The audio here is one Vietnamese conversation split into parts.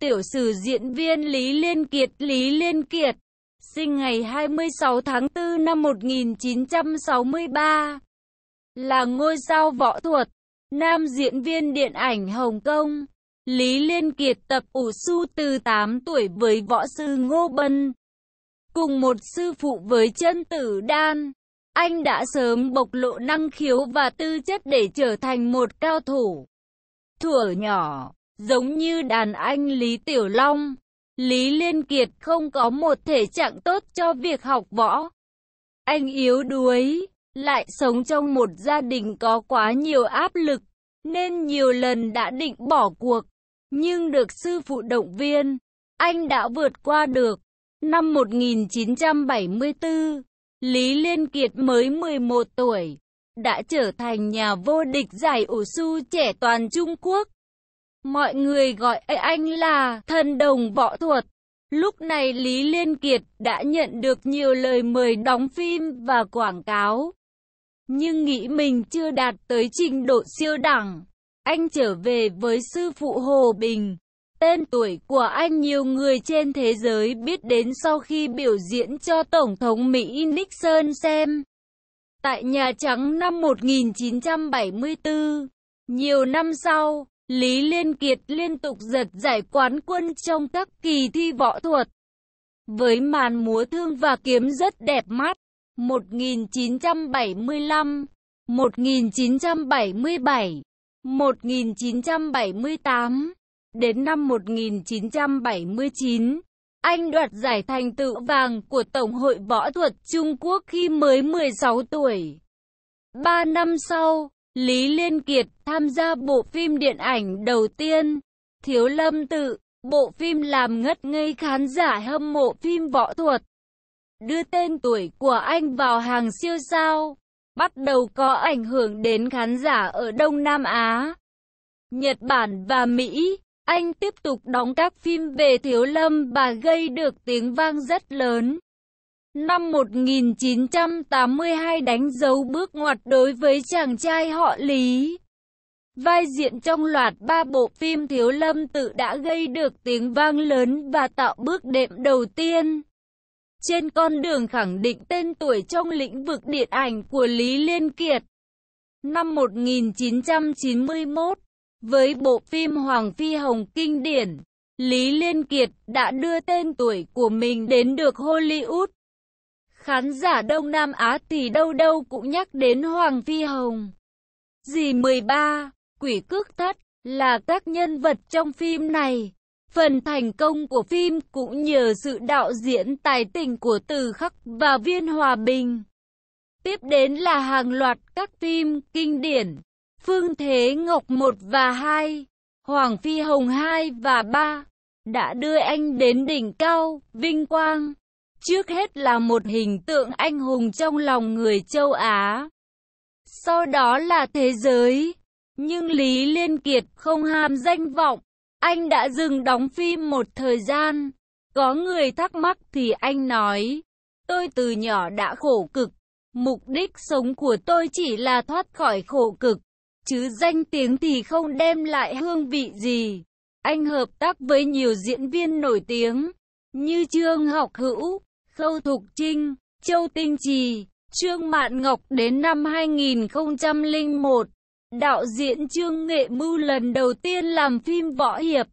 Tiểu sử diễn viên Lý Liên Kiệt Lý Liên Kiệt, sinh ngày 26 tháng 4 năm 1963, là ngôi sao võ thuật, nam diễn viên điện ảnh Hồng Kông. Lý Liên Kiệt tập ủ su từ 8 tuổi với võ sư Ngô Bân, cùng một sư phụ với chân tử đan. Anh đã sớm bộc lộ năng khiếu và tư chất để trở thành một cao thủ. thủa nhỏ, Giống như đàn anh Lý Tiểu Long, Lý Liên Kiệt không có một thể trạng tốt cho việc học võ. Anh yếu đuối, lại sống trong một gia đình có quá nhiều áp lực, nên nhiều lần đã định bỏ cuộc. Nhưng được sư phụ động viên, anh đã vượt qua được. Năm 1974, Lý Liên Kiệt mới 11 tuổi, đã trở thành nhà vô địch giải ủ su trẻ toàn Trung Quốc. Mọi người gọi anh là thần đồng võ thuật. Lúc này Lý Liên Kiệt đã nhận được nhiều lời mời đóng phim và quảng cáo. Nhưng nghĩ mình chưa đạt tới trình độ siêu đẳng. Anh trở về với sư phụ Hồ Bình. Tên tuổi của anh nhiều người trên thế giới biết đến sau khi biểu diễn cho Tổng thống Mỹ Nixon xem. Tại Nhà Trắng năm 1974, nhiều năm sau, Lý Liên Kiệt liên tục giật giải quán quân trong các kỳ thi võ thuật. Với màn múa thương và kiếm rất đẹp mắt, 1975, 1977, 1978, đến năm 1979, anh đoạt giải thành tựu vàng của Tổng hội Võ thuật Trung Quốc khi mới 16 tuổi. 3 năm sau, Lý Liên Kiệt tham gia bộ phim điện ảnh đầu tiên, Thiếu Lâm Tự, bộ phim làm ngất ngây khán giả hâm mộ phim võ thuật. Đưa tên tuổi của anh vào hàng siêu sao, bắt đầu có ảnh hưởng đến khán giả ở Đông Nam Á, Nhật Bản và Mỹ. Anh tiếp tục đóng các phim về Thiếu Lâm và gây được tiếng vang rất lớn. Năm 1982 đánh dấu bước ngoặt đối với chàng trai họ Lý. Vai diện trong loạt ba bộ phim Thiếu Lâm Tự đã gây được tiếng vang lớn và tạo bước đệm đầu tiên. Trên con đường khẳng định tên tuổi trong lĩnh vực điện ảnh của Lý Liên Kiệt. Năm 1991, với bộ phim Hoàng Phi Hồng kinh điển, Lý Liên Kiệt đã đưa tên tuổi của mình đến được Hollywood khán giả Đông Nam Á thì đâu đâu cũng nhắc đến Hoàng Phi Hồng. Dì 13, Quỷ Cước Thất là các nhân vật trong phim này. Phần thành công của phim cũng nhờ sự đạo diễn tài tình của Từ Khắc và Viên Hòa Bình. Tiếp đến là hàng loạt các phim kinh điển, Phương Thế Ngọc 1 và 2, Hoàng Phi Hồng 2 và 3, đã đưa anh đến đỉnh cao, vinh quang trước hết là một hình tượng anh hùng trong lòng người châu Á, sau đó là thế giới. Nhưng Lý Liên Kiệt không ham danh vọng, anh đã dừng đóng phim một thời gian. Có người thắc mắc thì anh nói, tôi từ nhỏ đã khổ cực, mục đích sống của tôi chỉ là thoát khỏi khổ cực, chứ danh tiếng thì không đem lại hương vị gì. Anh hợp tác với nhiều diễn viên nổi tiếng, như Trương Học Hữu, Khâu Thục Trinh, Châu Tinh Trì, Trương Mạn Ngọc đến năm 2001, đạo diễn Trương Nghệ Mưu lần đầu tiên làm phim võ hiệp.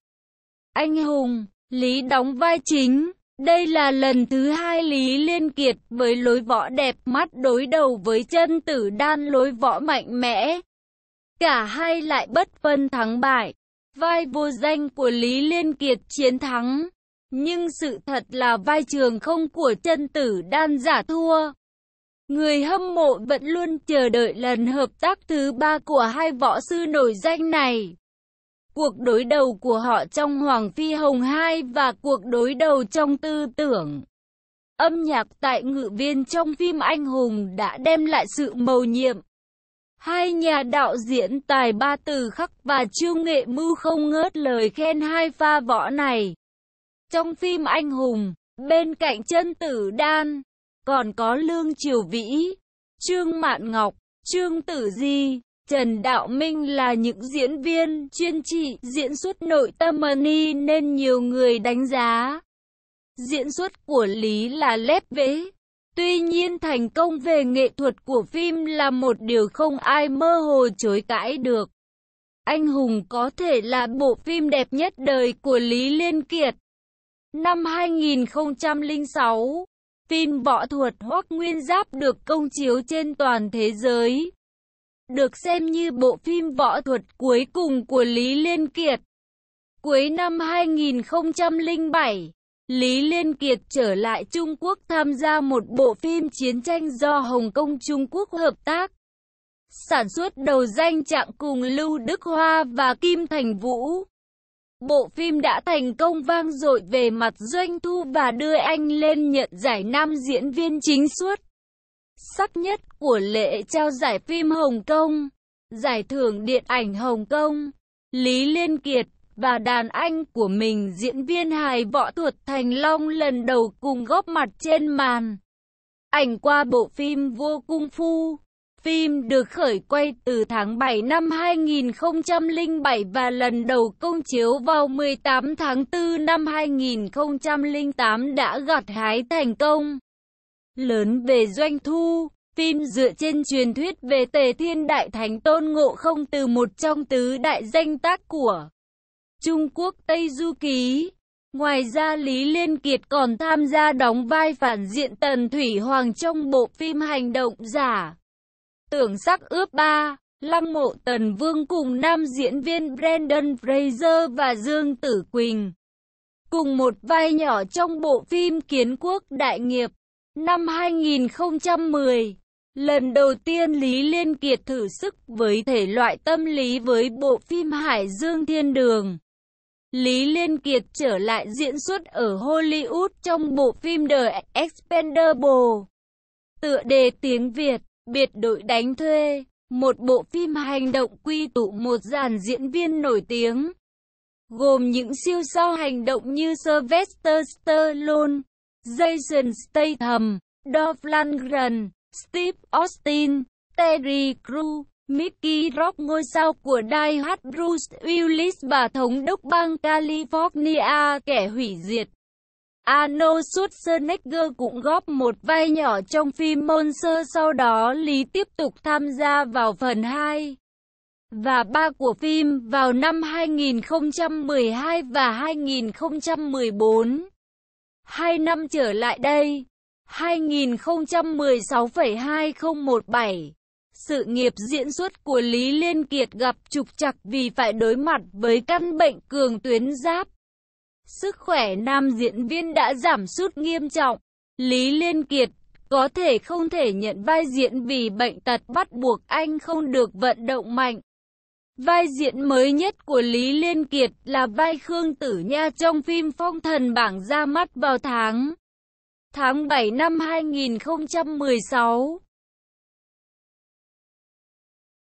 Anh Hùng, Lý đóng vai chính. Đây là lần thứ hai Lý Liên Kiệt với lối võ đẹp mắt đối đầu với chân tử đan lối võ mạnh mẽ. Cả hai lại bất phân thắng bại. Vai vô danh của Lý Liên Kiệt chiến thắng. Nhưng sự thật là vai trường không của chân tử đan giả thua. Người hâm mộ vẫn luôn chờ đợi lần hợp tác thứ ba của hai võ sư nổi danh này. Cuộc đối đầu của họ trong Hoàng Phi Hồng 2 và cuộc đối đầu trong tư tưởng. Âm nhạc tại ngự viên trong phim Anh Hùng đã đem lại sự mầu nhiệm. Hai nhà đạo diễn tài ba từ khắc và trương nghệ mưu không ngớt lời khen hai pha võ này. Trong phim anh hùng, bên cạnh chân tử đan, còn có Lương Triều Vĩ, Trương Mạn Ngọc, Trương Tử Di, Trần Đạo Minh là những diễn viên chuyên trị diễn xuất nội tâm mani nên nhiều người đánh giá. Diễn xuất của Lý là lép vế. Tuy nhiên thành công về nghệ thuật của phim là một điều không ai mơ hồ chối cãi được. Anh hùng có thể là bộ phim đẹp nhất đời của Lý Liên Kiệt. Năm 2006, phim võ thuật Hoắc Nguyên Giáp được công chiếu trên toàn thế giới. Được xem như bộ phim võ thuật cuối cùng của Lý Liên Kiệt. Cuối năm 2007, Lý Liên Kiệt trở lại Trung Quốc tham gia một bộ phim chiến tranh do Hồng Kông Trung Quốc hợp tác. Sản xuất đầu danh trạng cùng Lưu Đức Hoa và Kim Thành Vũ. Bộ phim đã thành công vang dội về mặt doanh thu và đưa anh lên nhận giải nam diễn viên chính suốt sắc nhất của lễ trao giải phim Hồng Kông, giải thưởng điện ảnh Hồng Kông. Lý Liên Kiệt và đàn anh của mình diễn viên hài võ thuật Thành Long lần đầu cùng góp mặt trên màn. Ảnh qua bộ phim Vua Cung Phu Phim được khởi quay từ tháng 7 năm 2007 và lần đầu công chiếu vào 18 tháng 4 năm 2008 đã gặt hái thành công lớn về doanh thu. Phim dựa trên truyền thuyết về Tề Thiên Đại Thánh Tôn Ngộ Không từ một trong tứ đại danh tác của Trung Quốc Tây Du Ký. Ngoài ra Lý Liên Kiệt còn tham gia đóng vai phản diện Tần Thủy Hoàng trong bộ phim Hành động giả tưởng sắc ướp ba Lăng mộ Tần Vương cùng nam diễn viên Brandon Fraser và Dương Tử Quỳnh. Cùng một vai nhỏ trong bộ phim Kiến Quốc Đại Nghiệp. Năm 2010, lần đầu tiên Lý Liên Kiệt thử sức với thể loại tâm lý với bộ phim Hải Dương Thiên Đường. Lý Liên Kiệt trở lại diễn xuất ở Hollywood trong bộ phim The Expendable. Tựa đề tiếng Việt biệt đội đánh thuê, một bộ phim hành động quy tụ một dàn diễn viên nổi tiếng, gồm những siêu sao hành động như Sylvester Stallone, Jason Statham, Dolph Lundgren, Steve Austin, Terry Crews, Mickey Rock ngôi sao của Die Hard Bruce Willis và thống đốc bang California kẻ hủy diệt. Arnold Schwarzenegger cũng góp một vai nhỏ trong phim Monster sau đó Lý tiếp tục tham gia vào phần 2 và 3 của phim vào năm 2012 và 2014. Hai năm trở lại đây, 2016,2017, sự nghiệp diễn xuất của Lý Liên Kiệt gặp trục trặc vì phải đối mặt với căn bệnh cường tuyến giáp. Sức khỏe nam diễn viên đã giảm sút nghiêm trọng. Lý Liên Kiệt có thể không thể nhận vai diễn vì bệnh tật bắt buộc anh không được vận động mạnh. Vai diễn mới nhất của Lý Liên Kiệt là vai Khương Tử Nha trong phim Phong Thần Bảng ra mắt vào tháng tháng 7 năm 2016.